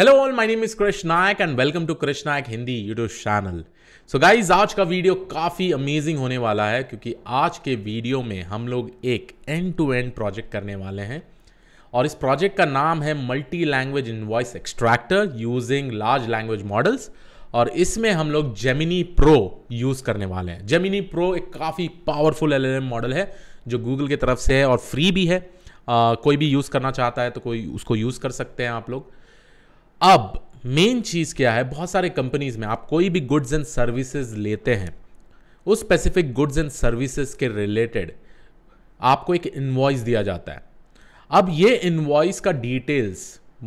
hello all my name is Krishna Nayak and welcome to Krishna Nayak Hindi YouTube channel so guys आज का video काफ़ी amazing होने वाला है क्योंकि आज के वीडियो में हम लोग एक एंड टू एंड प्रोजेक्ट करने वाले हैं और इस प्रोजेक्ट का नाम है multi language invoice extractor using large language models और इसमें हम लोग जेमिनी प्रो यूज़ करने वाले हैं जेमिनी प्रो एक काफ़ी पावरफुल एल मॉडल है जो गूगल की तरफ से है और फ्री भी है आ, कोई भी यूज़ करना चाहता है तो कोई उसको यूज़ कर सकते हैं आप लोग अब मेन चीज़ क्या है बहुत सारे कंपनीज में आप कोई भी गुड्स एंड सर्विसेज लेते हैं उस स्पेसिफिक गुड्स एंड सर्विसेज के रिलेटेड आपको एक इन्वॉइस दिया जाता है अब ये इन्वॉइस का details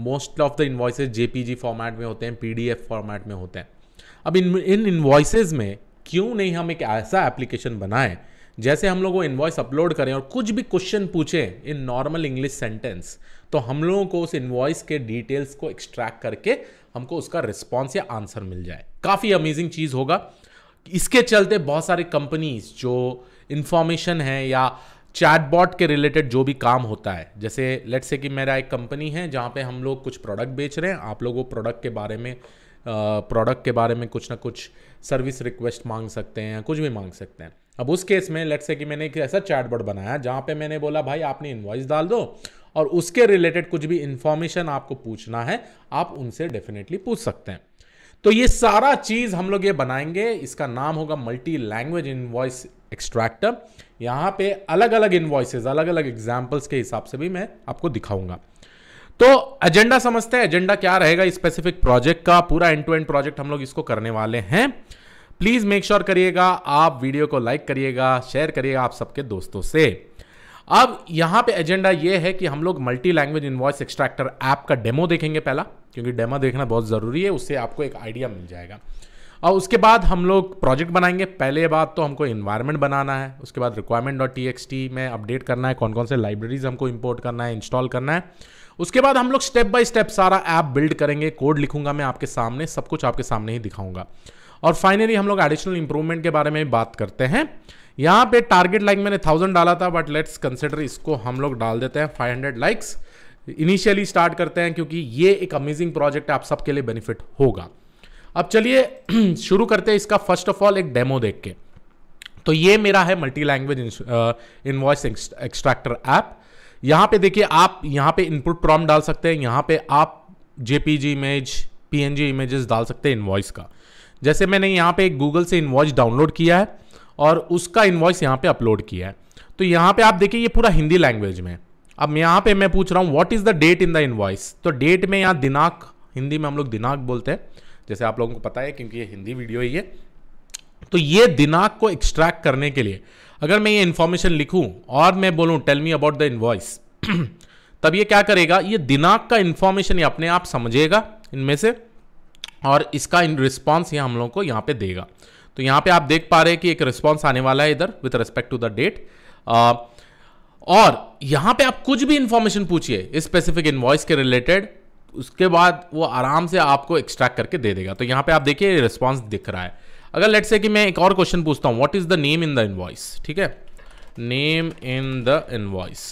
most of the invoices JPG format में होते हैं पीडीएफ फॉर्मेट में होते हैं अब इन इन इन्वॉइसेज में क्यों नहीं हम एक ऐसा एप्लीकेशन बनाएं जैसे हम लोग वो इन्वॉइस अपलोड करें और कुछ भी क्वेश्चन पूछें इन नॉर्मल इंग्लिश सेंटेंस तो हम लोगों को उस इन्वॉइस के डिटेल्स को एक्सट्रैक्ट करके हमको उसका रिस्पॉन्स या आंसर मिल जाए काफ़ी अमेजिंग चीज़ होगा इसके चलते बहुत सारी कंपनीज जो इन्फॉर्मेशन है या चैटबॉट के रिलेटेड जो भी काम होता है जैसे लेट्स से कि मेरा एक कंपनी है जहाँ पे हम लोग कुछ प्रोडक्ट बेच रहे हैं आप लोग वो प्रोडक्ट के बारे में प्रोडक्ट के बारे में कुछ ना कुछ सर्विस रिक्वेस्ट मांग सकते हैं कुछ भी मांग सकते हैं अब उस केस में लेट्स से कि मैंने एक ऐसा चैटबॉट बनाया जहाँ पे मैंने बोला भाई आपने इन्वॉइस डाल दो और उसके रिलेटेड कुछ भी इंफॉर्मेशन आपको पूछना है आप उनसे डेफिनेटली पूछ सकते हैं तो ये सारा चीज़ हम लोग ये बनाएंगे इसका नाम होगा मल्टी लैंग्वेज इन्वॉइस एक्सट्रैक्टर यहां पे अलग अलग इन्वॉइसेज अलग अलग एग्जाम्पल्स के हिसाब से भी मैं आपको दिखाऊंगा तो एजेंडा समझते हैं एजेंडा क्या रहेगा स्पेसिफिक प्रोजेक्ट का पूरा एंड टू एंड प्रोजेक्ट हम लोग इसको करने वाले हैं प्लीज़ मेक श्योर करिएगा आप वीडियो को लाइक करिएगा शेयर करिएगा आप सबके दोस्तों से अब यहां पे एजेंडा ये है कि हम लोग multi language invoice extractor app का डेमो देखेंगे पहला क्योंकि डेमो देखना बहुत ज़रूरी है उससे आपको एक आइडिया मिल जाएगा और उसके बाद हम लोग प्रोजेक्ट बनाएंगे पहले बात तो हमको इन्वायरमेंट बनाना है उसके बाद requirement dot T X T में अपडेट करना है कौन कौन से लाइब्रेरीज हमको इंपोर्ट करना है इंस्टॉल करना है उसके बाद हम लोग स्टेप बाय स्टेप सारा ऐप बिल्ड करेंगे कोड लिखूंगा मैं आपके सामने सब कुछ आपके सामने ही दिखाऊंगा और फाइनली हम लोग एडिशनल इंप्रूवमेंट के बारे में बात करते हैं यहाँ पे टारगेट लाइक मैंने थाउजेंड डाला था बट लेट्स कंसिडर इसको हम लोग डाल देते हैं five hundred likes initially start करते हैं क्योंकि ये एक अमेजिंग प्रोजेक्ट है आप सबके लिए बेनिफिट होगा अब चलिए शुरू करते हैं इसका फर्स्ट ऑफ ऑल एक डेमो देख के तो ये मेरा है multi language invoice extractor app यहाँ पे देखिए आप यहाँ पे इनपुट प्रॉम डाल सकते हैं यहाँ पे आप जेपीजी इमेज पीएनजी इमेजेस डाल सकते हैं इन्वॉइस का जैसे मैंने यहाँ पे गूगल से इन्वॉइस डाउनलोड किया है और उसका इन्वॉइस यहाँ पे अपलोड किया है तो यहाँ पे आप देखिए ये पूरा हिंदी लैंग्वेज में अब यहाँ पे मैं पूछ रहा हूँ what is the date in the invoice तो डेट में यहाँ दिनांक हिंदी में हम लोग दिनांक बोलते हैं जैसे आप लोगों को पता है क्योंकि ये हिंदी वीडियो है ये तो ये दिनांक को एक्सट्रैक्ट करने के लिए अगर मैं ये इन्फॉर्मेशन लिखूँ और मैं बोलूँ tell me about the invoice तब ये क्या करेगा ये दिनांक का इन्फॉर्मेशन ये अपने आप समझेगा इनमें से और इसका इन रिस्पॉन्स ये हम लोग को यहाँ पे देगा तो यहां पे आप देख पा रहे हैं कि एक रिस्पॉन्स आने वाला है इधर with respect to the date और यहां पे आप कुछ भी इंफॉर्मेशन पूछिए स्पेसिफिक इन्वॉइस के रिलेटेड उसके बाद वो आराम से आपको एक्सट्रैक्ट करके दे देगा तो यहां पे आप देखिए रिस्पॉन्स दिख रहा है अगर लेट से कि मैं एक और क्वेश्चन पूछता हूं what is the name in the invoice ठीक है नेम इन द इन्वॉइस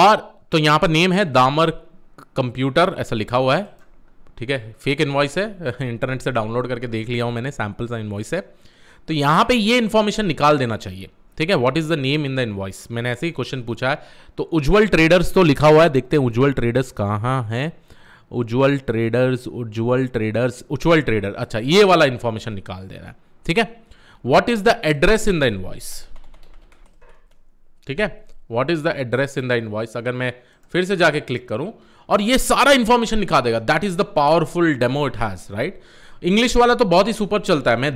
और तो यहां पर नेम है दामर कंप्यूटर ऐसा लिखा हुआ है ठीक है फेक इन्वॉइस है इंटरनेट से डाउनलोड करके देख लिया हूँ मैंने सैम्पल्स एंड इन्वॉइस है तो यहाँ पे ये इन्फॉर्मेशन निकाल देना चाहिए ठीक है what is the name in the invoice मैंने ऐसे ही क्वेश्चन पूछा है तो उज्जवल ट्रेडर्स तो लिखा हुआ है देखते हैं उज्जवल ट्रेडर्स कहाँ हैं Ujjwal traders Ujjwal traders Ujjwal trader अच्छा ये वाला इन्फॉर्मेशन निकाल दे रहा है ठीक है what is the address in the invoice ठीक है what is the address in the invoice अगर मैं फिर से जाके क्लिक करूं और ये सारा इंफॉर्मेशन दिखा देगा that is the powerful demo it has right English वाला तो बहुत ही सुपर चलता है मैं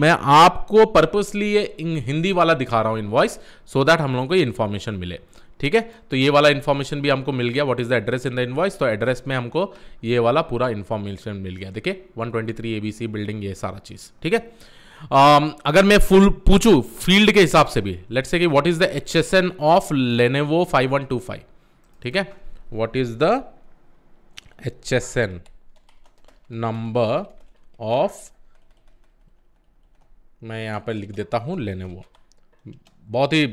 मैं आपको पर्पसली ये हिंदी वाला दिखा रहा हूँ इनवॉइस सो दैट हम लोगों को ये इन्फॉर्मेशन मिले ठीक है तो ये वाला इन्फॉर्मेशन भी हमको मिल गया what is the address in the invoice तो एड्रेस में हमको ये वाला पूरा इन्फॉर्मेशन मिल गया देखिए 123 एबीसी बिल्डिंग ये सारा चीज़ ठीक है um, अगर मैं फुल पूछू फील्ड के हिसाब से भी लेट्स से कि what is the H of Lenovo five ठीक है what is the HSN number of मैं यहाँ पर लिख देता हूँ लेने वो बहुत ही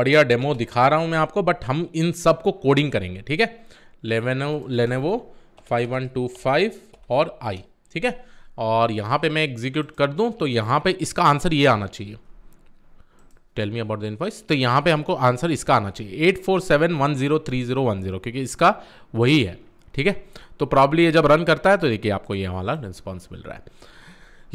बढ़िया डेमो दिखा रहा हूँ मैं आपको बट हम इन सब को कोडिंग करेंगे ठीक है लेवेनो लेने वो फाइव वन टू फाइव और आई ठीक है और यहाँ पे मैं एग्जीक्यूट कर दूँ तो यहाँ पे इसका आंसर ये आना चाहिए tell me about the invoice तो यहाँ पे हमको आंसर इसका आना चाहिए eight four seven one zero three zero one zero क्योंकि इसका वही है ठीक है तो प्रॉब्ली ये जब रन करता है तो देखिए आपको ये वाला रिस्पॉन्स मिल रहा है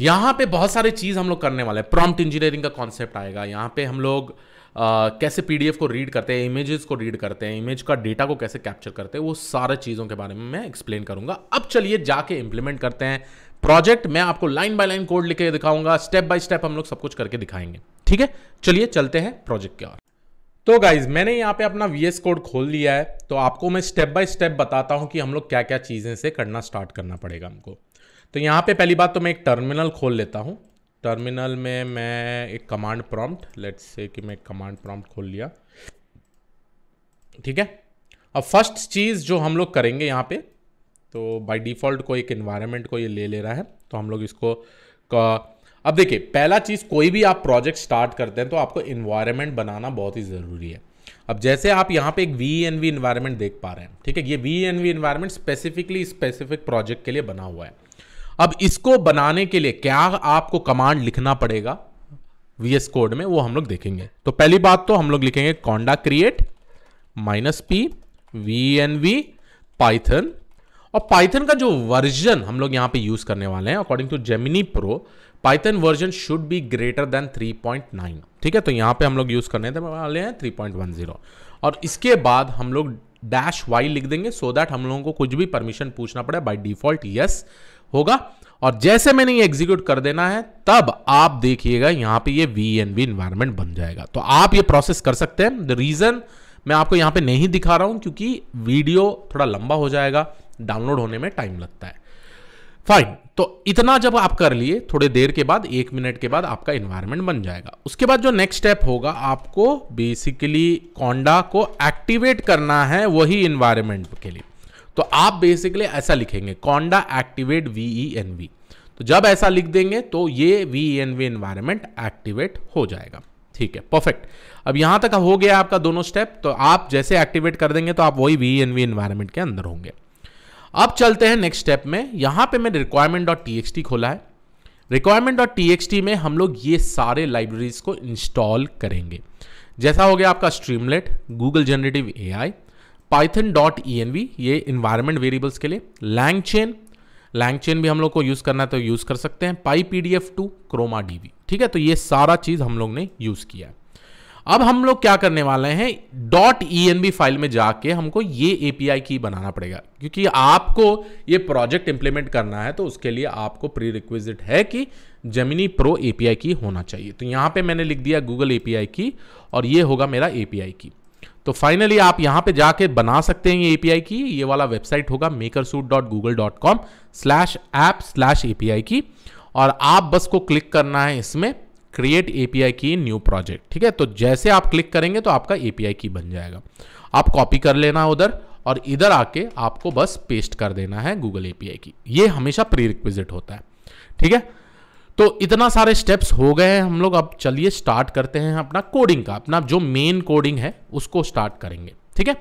यहाँ पे बहुत सारे चीज़ हम लोग करने वाले हैं प्रॉम्प्ट इंजीनियरिंग का कॉन्सेप्ट आएगा यहाँ पे हम लोग आ, कैसे पीडीएफ को रीड करते हैं इमेजेस को रीड करते हैं इमेज का डेटा को कैसे कैप्चर करते हैं वो सारे चीज़ों के बारे में मैं एक्सप्लेन करूँगा अब चलिए जाके इम्प्लीमेंट करते हैं प्रोजेक्ट मैं आपको लाइन बाय लाइन कोड लिख के दिखाऊंगा स्टेप बाय स्टेप हम लोग सब कुछ करके दिखाएंगे ठीक है चलिए चलते हैं प्रोजेक्ट की ओर तो गाइज मैंने यहाँ पे अपना वी कोड खोल लिया है तो आपको मैं स्टेप बाय स्टेप बताता हूँ कि हम लोग क्या क्या चीज़ें से करना स्टार्ट करना पड़ेगा हमको तो यहाँ पे पहली बात तो मैं एक टर्मिनल खोल लेता हूँ टर्मिनल में मैं एक कमांड प्रॉम्प्ट लेट्स से कि मैं कमांड प्रॉम्प्ट खोल लिया ठीक है अब फर्स्ट चीज़ जो हम लोग करेंगे यहाँ पे तो बाय डिफ़ॉल्ट को एक इन्वायरमेंट को ये ले ले रहा है तो हम लोग इसको का अब देखिए पहला चीज़ कोई भी आप प्रोजेक्ट स्टार्ट करते हैं तो आपको इन्वायरमेंट बनाना बहुत ही ज़रूरी है अब जैसे आप यहाँ पे एक वी एन वी इन्वायरमेंट देख पा रहे हैं ठीक है ये V N V environment specifically specific project के लिए बना हुआ है अब इसको बनाने के लिए क्या आपको कमांड लिखना पड़ेगा वी एस कोड में वो हम लोग देखेंगे तो पहली बात तो हम लोग लिखेंगे conda create minus P V N V Python और पाइथन का जो वर्जन हम लोग यहां पे यूज करने वाले हैं according to Gemini Pro Python version should be greater than 3.9 ठीक है तो यहां पे हम लोग यूज करने वाले हैं 3.10 और इसके बाद हम लोग डैश वाई लिख देंगे सो so दैट हम लोगों को कुछ भी परमिशन पूछना पड़े बाई डिफॉल्ट यस होगा और जैसे मैंने ये एग्जीक्यूट कर देना है तब आप देखिएगा यहां पे ये वी एन वी इन्वायरमेंट बन जाएगा तो आप ये प्रोसेस कर सकते हैं रीजन मैं आपको यहां पे नहीं दिखा रहा हूं क्योंकि वीडियो थोड़ा लंबा हो जाएगा डाउनलोड होने में टाइम लगता है फाइन तो इतना जब आप कर लिए थोड़ी देर के बाद एक मिनट के बाद आपका इन्वायरमेंट बन जाएगा उसके बाद जो नेक्स्ट स्टेप होगा आपको बेसिकली कॉन्डा को एक्टिवेट करना है वही इन्वायरमेंट के लिए तो आप बेसिकली ऐसा लिखेंगे conda activate V E N V तो जब ऐसा लिख देंगे तो ये V E N V environment activate हो जाएगा ठीक है परफेक्ट अब यहां तक हो गया आपका दोनों स्टेप तो आप जैसे एक्टिवेट कर देंगे तो आप वही वी एन वी इन्वायरमेंट के अंदर होंगे अब चलते हैं नेक्स्ट स्टेप में यहाँ पे मैंने रिक्वायरमेंट डॉट टी खोला है रिक्वायरमेंट डॉट टी में हम लोग ये सारे लाइब्रेरीज को इंस्टॉल करेंगे जैसा हो गया आपका Streamlit Google generative A I Python dot E N V ये इन्वायरमेंट वेरिएबल्स के लिए लैंग चेन लैंग चेन भी हम लोग को यूज़ करना है तो यूज़ कर सकते हैं py P D F two Chroma D B ठीक है तो ये सारा चीज़ हम लोग ने यूज़ किया है अब हम लोग क्या करने वाले हैं डॉट ई फाइल में जाके हमको ये ए की बनाना पड़ेगा क्योंकि आपको ये प्रोजेक्ट इंप्लीमेंट करना है तो उसके लिए आपको प्री रिक्विजिट है कि जमीनी प्रो ए की होना चाहिए तो यहाँ पे मैंने लिख दिया गूगल ए की और ये होगा मेरा ए की तो फाइनली आप यहाँ पे जाके बना सकते हैं ये एपीआई की ये वाला वेबसाइट होगा maker suite dot Google dot com slash app slash API key और आप बस को क्लिक करना है इसमें create API key new project ठीक है तो जैसे आप क्लिक करेंगे तो आपका एपीआई की बन जाएगा आप कॉपी कर लेना उधर और इधर आके आपको बस पेस्ट कर देना है गूगल एपीआई की ये हमेशा प्री रिक्विजिट होता है ठीक है तो इतना सारे स्टेप्स हो गए हैं हम लोग अब चलिए स्टार्ट करते हैं अपना कोडिंग का अपना जो मेन कोडिंग है उसको स्टार्ट करेंगे ठीक है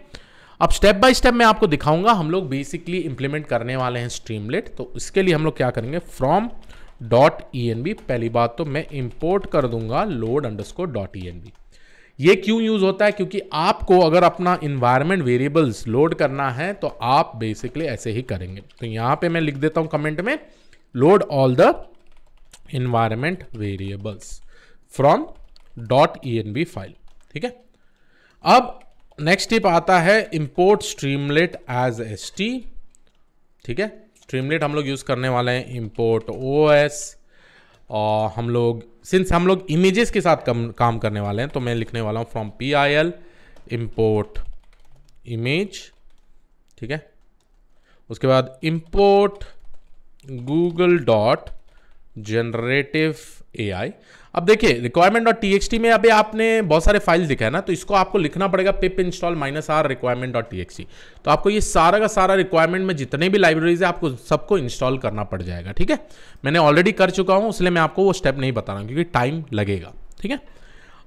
अब स्टेप बाय स्टेप मैं आपको दिखाऊंगा हम लोग बेसिकली इंप्लीमेंट करने वाले हैं स्ट्रीमलेट तो इसके लिए हम लोग क्या करेंगे from dot E N V पहली बात तो मैं इंपोर्ट कर दूंगा load underscore dot E N V ये क्यों यूज़ होता है क्योंकि आपको अगर अपना इन्वायरमेंट वेरिएबल्स लोड करना है तो आप बेसिकली ऐसे ही करेंगे तो यहां पे मैं लिख देता हूं कमेंट में load all the environment variables from dot E N V file ठीक है अब नेक्स्ट टिप आता है import Streamlit as S T ठीक है स्ट्रीमलेट हम लोग यूज़ करने वाले हैं इम्पोर्ट ओ और हम लोग सिंस हम लोग इमेजेस के साथ कम, काम करने वाले हैं तो मैं लिखने वाला हूँ from P I L import image ठीक है उसके बाद import Google dot generative A I अब देखिए requirement dot T X T में अभी आपने बहुत सारे फाइल दिखा है ना तो इसको आपको लिखना पड़ेगा pip install minus R requirement dot T X T तो आपको ये सारा का सारा रिक्वायरमेंट में जितने भी लाइब्रेरीज है आपको सबको इंस्टॉल करना पड़ जाएगा ठीक है मैंने ऑलरेडी कर चुका हूँ इसलिए मैं आपको वो स्टेप नहीं बता रहा हूँ क्योंकि टाइम लगेगा ठीक है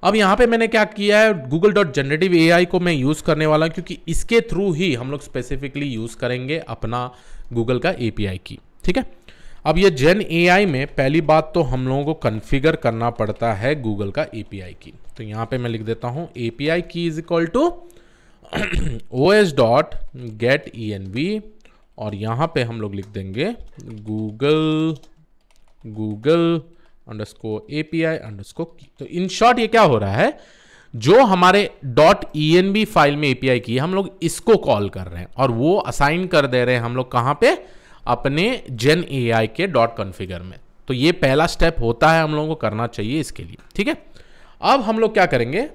अब यहाँ पे मैंने क्या किया है गूगल डॉट जनरेटिव ए को मैं यूज़ करने वाला हूँ क्योंकि इसके थ्रू ही हम लोग स्पेसिफिकली यूज़ करेंगे अपना गूगल का ए की ठीक है अब ये जेन ए में पहली बात तो हम लोगों को कन्फिगर करना पड़ता है गूगल का एपीआई की तो यहाँ पे मैं लिख देता हूँ API key is equal to O S dot get E N V और यहाँ पे हम लोग लिख देंगे Google Google underscore A P I underscore key तो इन शॉर्ट ये क्या हो रहा है जो हमारे dot E N V file में ए पी आई की हम लोग इसको कॉल कर रहे हैं और वो असाइन कर दे रहे हैं हम लोग कहाँ पे अपने जेन ए के डॉट कॉन्फ़िगर में तो ये पहला स्टेप होता है हम लोगों को करना चाहिए इसके लिए ठीक है अब हम लोग क्या करेंगे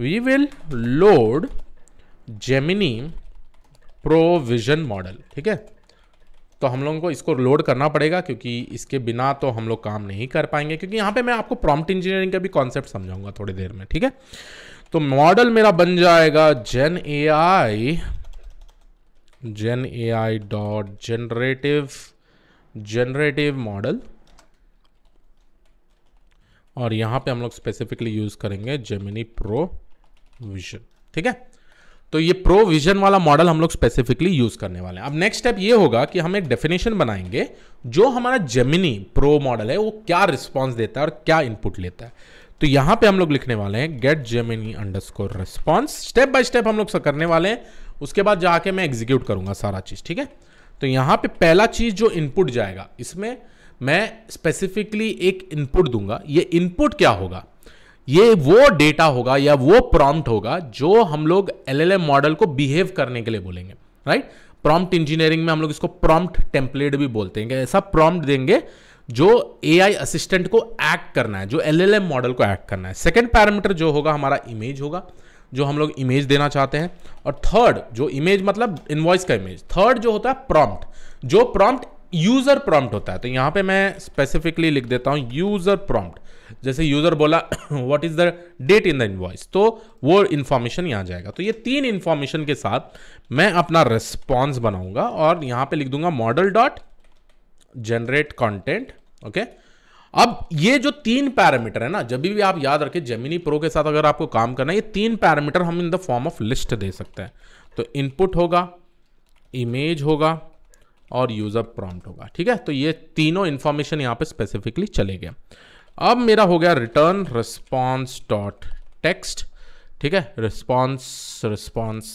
we will load Gemini pro vision model ठीक है तो हम लोगों को इसको लोड करना पड़ेगा क्योंकि इसके बिना तो हम लोग काम नहीं कर पाएंगे क्योंकि यहाँ पे मैं आपको प्रॉम्प्ट इंजीनियरिंग का भी कॉन्सेप्ट समझाऊंगा थोड़ी देर में ठीक है तो मॉडल मेरा बन जाएगा gen A I gen ai dot generative generative model और यहां पे हम लोग स्पेसिफिकली यूज करेंगे जेमिनी प्रो विजन ठीक है तो ये प्रो विजन वाला मॉडल हम लोग स्पेसिफिकली यूज करने वाले हैं अब नेक्स्ट स्टेप ये होगा कि हम एक डेफिनेशन बनाएंगे जो हमारा जेमिनी प्रो मॉडल है वो क्या रिस्पॉन्स देता है और क्या इनपुट लेता है तो यहां पे हम लोग लिखने वाले हैं get Gemini underscore response step by step हम लोग करने वाले हैं उसके बाद जाके मैं एग्जीक्यूट करूंगा सारा चीज़ ठीक है तो यहां पे पहला चीज़ जो इनपुट जाएगा इसमें मैं स्पेसिफिकली एक इनपुट दूंगा ये इनपुट क्या होगा ये वो डेटा होगा या वो प्रॉम्प्ट होगा जो हम लोग एलएलएम मॉडल को बिहेव करने के लिए बोलेंगे राइट प्रॉम्प्ट इंजीनियरिंग में हम लोग इसको प्रॉम्प्ट टेम्पलेट भी बोलते हैं ऐसा प्रॉम्प्ट देंगे जो एआई असिस्टेंट को एक्ट करना है जो एलएलएम मॉडल को एक्ट करना है सेकेंड पैरामीटर जो होगा हमारा इमेज होगा जो हम लोग इमेज देना चाहते हैं और थर्ड जो इमेज मतलब इन्वॉइस का इमेज थर्ड जो होता है प्रॉम्प्ट जो प्रॉम्प्ट यूज़र प्रॉम्प्ट होता है तो यहां पे मैं स्पेसिफिकली लिख देता हूँ यूज़र प्रॉम्प्ट जैसे यूज़र बोला what is the date in the invoice तो वो इंफॉर्मेशन यहां जाएगा तो ये तीन इन्फॉर्मेशन के साथ मैं अपना रिस्पॉन्स बनाऊंगा और यहां पर लिख दूंगा model dot generate content okay अब ये जो तीन पैरामीटर है ना जब भी आप याद रखें जेमिनी प्रो के साथ अगर आपको काम करना है ये तीन पैरामीटर हम in the form of list दे सकते हैं तो इनपुट होगा इमेज होगा और यूज़र प्रॉम्प्ट होगा ठीक है तो ये तीनों इंफॉर्मेशन यहां पे स्पेसिफिकली चले गए अब मेरा हो गया रिटर्न रिस्पॉन्स डॉट टेक्स्ट ठीक है response response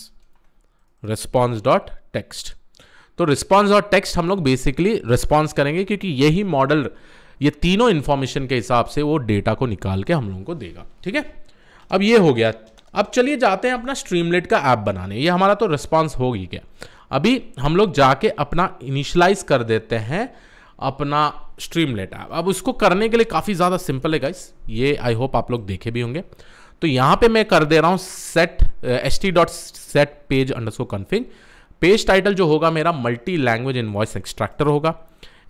response dot text तो रिस्पॉन्स डॉट टेक्स्ट हम लोग बेसिकली रिस्पॉन्स करेंगे क्योंकि यही मॉडल ये तीनों इन्फॉर्मेशन के हिसाब से वो डेटा को निकाल के हम लोगों को देगा ठीक है अब ये हो गया अब चलिए जाते हैं अपना स्ट्रीमलेट का ऐप बनाने ये हमारा तो रिस्पॉन्स होगी क्या अभी हम लोग जाके अपना इनिशलाइज कर देते हैं अपना स्ट्रीमलेट ऐप अब उसको करने के लिए काफ़ी ज़्यादा सिंपल है गाइस ये आई होप आप लोग देखे भी होंगे तो यहाँ पे मैं कर दे रहा हूँ set S T dot set page underscore page title जो होगा मेरा मल्टी लैंग्वेज इन्वॉइस एक्सट्रैक्टर होगा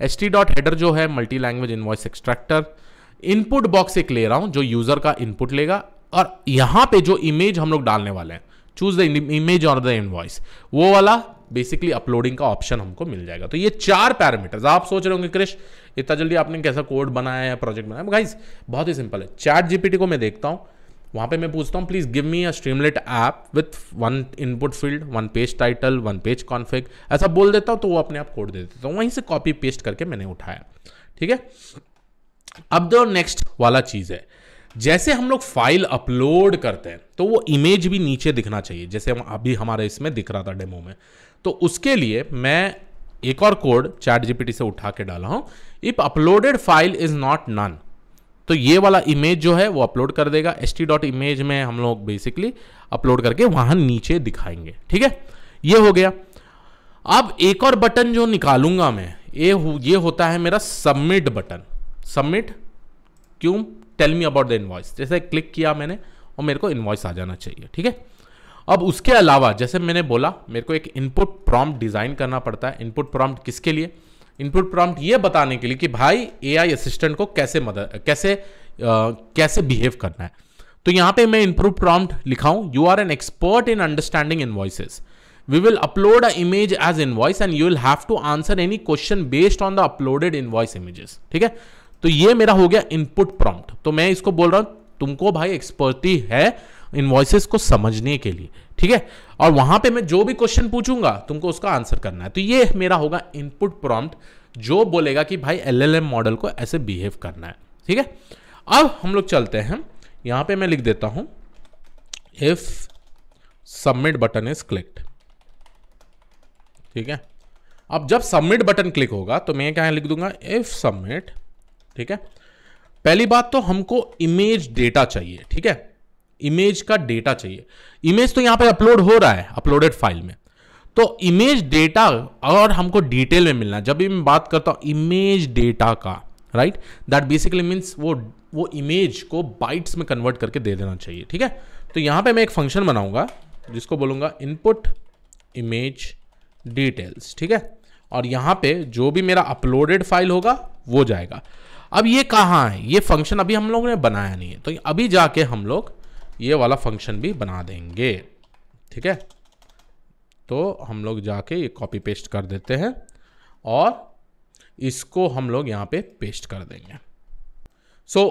एच टी डॉट हेडर जो है multi language invoice extractor input box एक ले रहा हूं जो यूजर का इनपुट लेगा और यहां पे जो इमेज हम लोग डालने वाले हैं चूज द इमेज और द इनवॉइस वो वाला बेसिकली अपलोडिंग का ऑप्शन हमको मिल जाएगा तो ये चार पैरामीटर्स आप सोच रहे होंगे क्रिश इतना जल्दी आपने कैसा कोड बनाया है प्रोजेक्ट बनाया गाइस बहुत ही सिंपल है चैट जीपीटी को मैं देखता हूं वहाँ पे मैं पूछता हूँ please give me a streamlit app with one input field one page title one page config ऐसा बोल देता हूँ तो वो अपने आप कोड दे देता हूँ वहीं से कॉपी पेस्ट करके मैंने उठाया ठीक है अब जो नेक्स्ट वाला चीज़ है जैसे हम लोग फाइल अपलोड करते हैं तो वो इमेज भी नीचे दिखना चाहिए जैसे अभी हमारे इसमें दिख रहा था डेमो में तो उसके लिए मैं एक और कोड चैट जीपीटी से उठा के डाला हूँ if uploaded file is not none तो ये वाला इमेज जो है वो अपलोड कर देगा एस टी डॉट इमेज में हम लोग बेसिकली अपलोड करके वहां नीचे दिखाएंगे ठीक है ये हो गया अब एक और बटन जो निकालूंगा मैं ये ये होता है मेरा सबमिट बटन सबमिट क्यों tell me about the invoice जैसे क्लिक किया मैंने और मेरे को इन्वॉइस आ जाना चाहिए ठीक है अब उसके अलावा जैसे मैंने बोला मेरे को एक इनपुट प्रॉम्प्ट डिज़ाइन करना पड़ता है इनपुट प्रॉम्प्ट किसके लिए इनपुट प्रॉम्प्ट ये बताने के लिए कि भाई एआई असिस्टेंट को कैसे मदद कैसे आ, कैसे बिहेव करना है तो यहाँ पे मैं इनपुट प्रॉम्प्ट लिखाऊं you are an expert in understanding invoices we will upload a image as invoice and you will have to answer any question based on the uploaded invoice images ठीक है तो ये मेरा हो गया इनपुट प्रॉम्प्ट तो मैं इसको बोल रहा हूं तुमको भाई एक्सपर्टी है इन्वॉइसेस को समझने के लिए ठीक है और वहां पे मैं जो भी क्वेश्चन पूछूंगा तुमको उसका आंसर करना है तो ये मेरा होगा इनपुट प्रॉम्प्ट जो बोलेगा कि भाई एलएलएम मॉडल को ऐसे बिहेव करना है ठीक है अब हम लोग चलते हैं यहां पे मैं लिख देता हूं if submit button is clicked ठीक है अब जब सबमिट बटन क्लिक होगा तो मैं क्या लिख दूंगा इफ सबमिट ठीक है पहली बात तो हमको इमेज डेटा चाहिए ठीक है इमेज का डेटा चाहिए इमेज तो यहाँ पर अपलोड हो रहा है अपलोडेड फाइल में तो इमेज डेटा और हमको डिटेल में मिलना जब भी मैं बात करता हूँ इमेज डेटा का राइट दैट बेसिकली मीन्स वो वो इमेज को बाइट्स में कन्वर्ट करके दे देना चाहिए ठीक है तो यहाँ पे मैं एक फंक्शन बनाऊंगा जिसको बोलूँगा इनपुट इमेज डिटेल्स ठीक है और यहाँ पे जो भी मेरा अपलोडेड फाइल होगा वो जाएगा अब ये कहाँ है ये फंक्शन अभी हम लोगों ने बनाया नहीं है तो अभी जाके हम लोग ये वाला फंक्शन भी बना देंगे ठीक है तो हम लोग जाके ये कॉपी पेस्ट कर देते हैं और इसको हम लोग यहाँ पे पेस्ट कर देंगे सो so,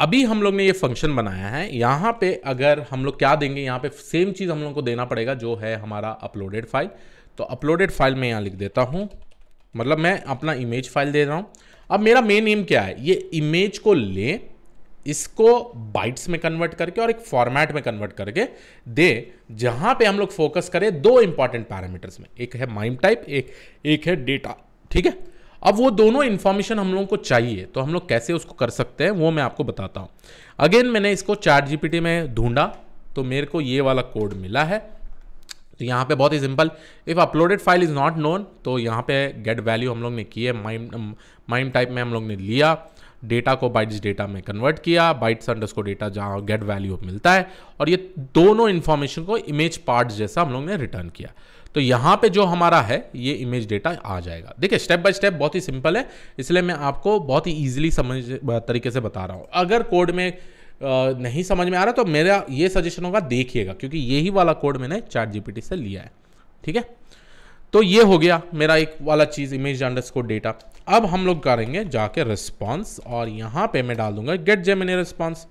अभी हम लोग ने ये फंक्शन बनाया है यहाँ पे अगर हम लोग क्या देंगे यहाँ पे सेम चीज़ हम लोग को देना पड़ेगा जो है हमारा अपलोडेड फाइल तो अपलोडेड फाइल मैं यहाँ लिख देता हूँ मतलब मैं अपना इमेज फाइल दे रहा हूँ अब मेरा मेन एम क्या है ये इमेज को लें इसको बाइट्स में कन्वर्ट करके और एक फॉर्मेट में कन्वर्ट करके दे जहां पे हम लोग फोकस करें दो इंपॉर्टेंट पैरामीटर्स में एक है माइम टाइप एक एक है डेटा ठीक है अब वो दोनों इंफॉर्मेशन हम लोगों को चाहिए तो हम लोग कैसे उसको कर सकते हैं वो मैं आपको बताता हूँ अगेन मैंने इसको चार जीपीटी में ढूंढा तो मेरे को ये वाला कोड मिला है तो यहाँ पे बहुत ही simple if uploaded file is not none तो यहाँ पे गेट वैल्यू हम लोग ने की है माइम माइम टाइप में हम लोग ने लिया डेटा को बाइट्स डेटा में कन्वर्ट किया बाइट्स को डेटा जहाँ गेट वैल्यू मिलता है और ये दोनों इन्फॉर्मेशन को इमेज पार्ट जैसा हम लोग ने रिटर्न किया तो यहाँ पे जो हमारा है ये इमेज डेटा आ जाएगा देखिए स्टेप बाय स्टेप बहुत ही सिंपल है इसलिए मैं आपको बहुत ही ईजिली समझ तरीके से बता रहा हूँ अगर कोड में नहीं समझ में आ रहा तो मेरा ये सजेशन होगा देखिएगा क्योंकि यही वाला कोड मैंने चैट जीपीटी से लिया है ठीक है तो ये हो गया मेरा एक वाला चीज़ इमेज अंडरस्कोर डेटा अब हम लोग करेंगे जाके रिस्पॉन्स और यहाँ पे मैं डाल दूंगा गेट मैंने रिस्पॉन्स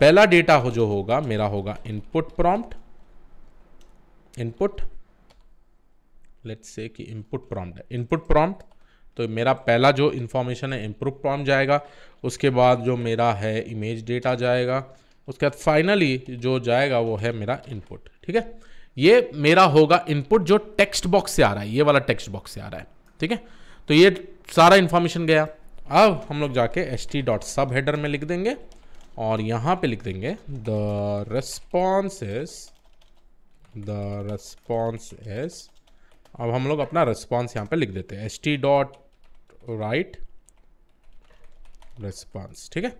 पहला डेटा हो जो होगा मेरा होगा input prompt input let's say कि इनपुट प्रॉम्प्ट है इनपुट प्रॉम्प्ट तो मेरा पहला जो इन्फॉर्मेशन है इम्प्रूव प्रॉम्प्ट जाएगा उसके बाद जो मेरा है इमेज डेटा जाएगा उसके बाद फाइनली जो जाएगा वो है मेरा इनपुट ठीक है ये मेरा होगा इनपुट जो टेक्स्ट बॉक्स से आ रहा है ये वाला टेक्स्ट बॉक्स से आ रहा है ठीक है तो ये सारा इंफॉर्मेशन गया अब हम लोग जाके S T dot subheader में लिख देंगे और यहां पे लिख देंगे the response is the response is अब हम लोग अपना रेस्पॉन्स यहां पे लिख देते हैं S T dot write response ठीक है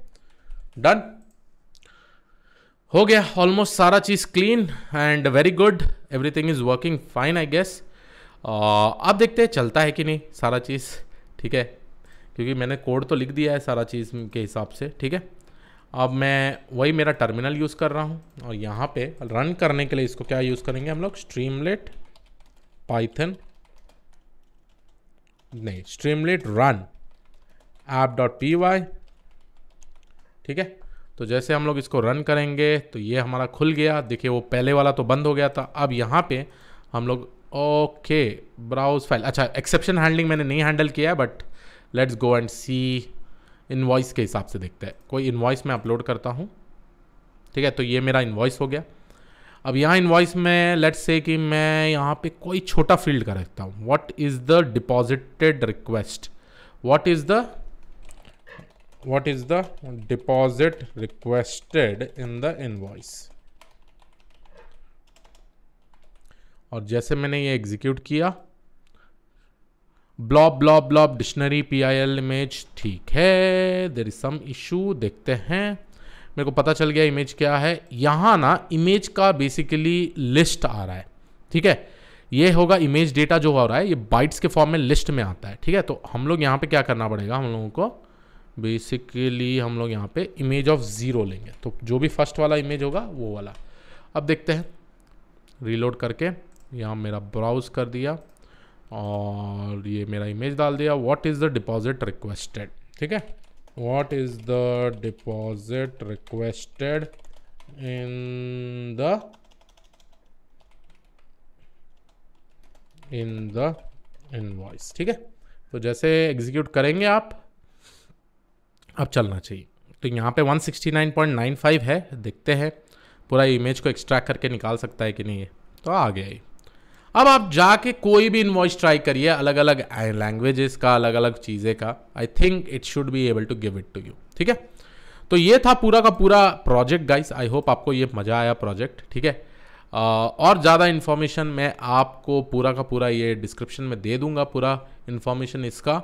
डन हो गया ऑलमोस्ट सारा चीज़ clean and very good everything is working fine I guess अब देखते हैं चलता है कि नहीं सारा चीज़ ठीक है क्योंकि मैंने कोड तो लिख दिया है सारा चीज़ के हिसाब से ठीक है अब मैं वही मेरा टर्मिनल यूज़ कर रहा हूँ और यहाँ पे रन करने के लिए इसको क्या यूज़ करेंगे हम लोग स्ट्रीमलेट पाइथन नहीं streamlit run app dot P Y ठीक है तो जैसे हम लोग इसको रन करेंगे तो ये हमारा खुल गया देखिए वो पहले वाला तो बंद हो गया था अब यहाँ पे हम लोग ओके ब्राउज फाइल अच्छा एक्सेप्शन हैंडलिंग मैंने नहीं हैंडल किया but let's go and see invoice के हिसाब से देखते हैं कोई इन्वॉइस मैं अपलोड करता हूँ ठीक है तो ये मेरा इन्वॉइस हो गया अब यहाँ इन्वॉइस में लेट्स से कि मैं यहाँ पे कोई छोटा फील्ड का रखता हूँ what is the deposited request what is the what is the deposit requested in the invoice और जैसे मैंने ये एग्जीक्यूट किया blob blob blob dictionary P I L image ठीक है देर इज सम इशू देखते हैं मेरे को पता चल गया इमेज क्या है यहाँ ना इमेज का बेसिकली लिस्ट आ रहा है ठीक है ये होगा इमेज डेटा जो हो रहा है ये बाइट्स के फॉर्म में लिस्ट में आता है ठीक है तो हम लोग यहाँ पे क्या करना पड़ेगा हम लोगों को बेसिकली हम लोग यहाँ पे इमेज ऑफ ज़ीरो लेंगे तो जो भी फर्स्ट वाला इमेज होगा वो वाला अब देखते हैं रीलोड करके यहाँ मेरा ब्राउज़ कर दिया और ये मेरा इमेज डाल दिया what is the deposit requested ठीक है what is the deposit requested in the in the invoice ठीक है तो जैसे एग्जीक्यूट करेंगे आप अब चलना चाहिए तो यहाँ पे 169.95 है देखते हैं पूरा इमेज को एक्सट्रैक्ट करके निकाल सकता है कि नहीं है तो आ गया ही अब आप जाके कोई भी इन्वॉइस ट्राई करिए अलग अलग लैंग्वेजेस का अलग अलग चीज़ें का I think it should be able to give it to you ठीक है तो ये था पूरा का पूरा प्रोजेक्ट गाइस आई होप आपको ये मज़ा आया प्रोजेक्ट ठीक है और ज़्यादा इन्फॉर्मेशन मैं आपको पूरा का पूरा ये डिस्क्रिप्शन में दे दूंगा पूरा इन्फॉर्मेशन इसका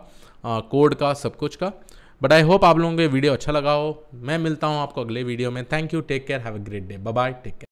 कोड का सब कुछ का बट आई होप आप लोगों को वीडियो अच्छा लगा हो मैं मिलता हूँ आपको अगले वीडियो में thank you take care have a great day bye take care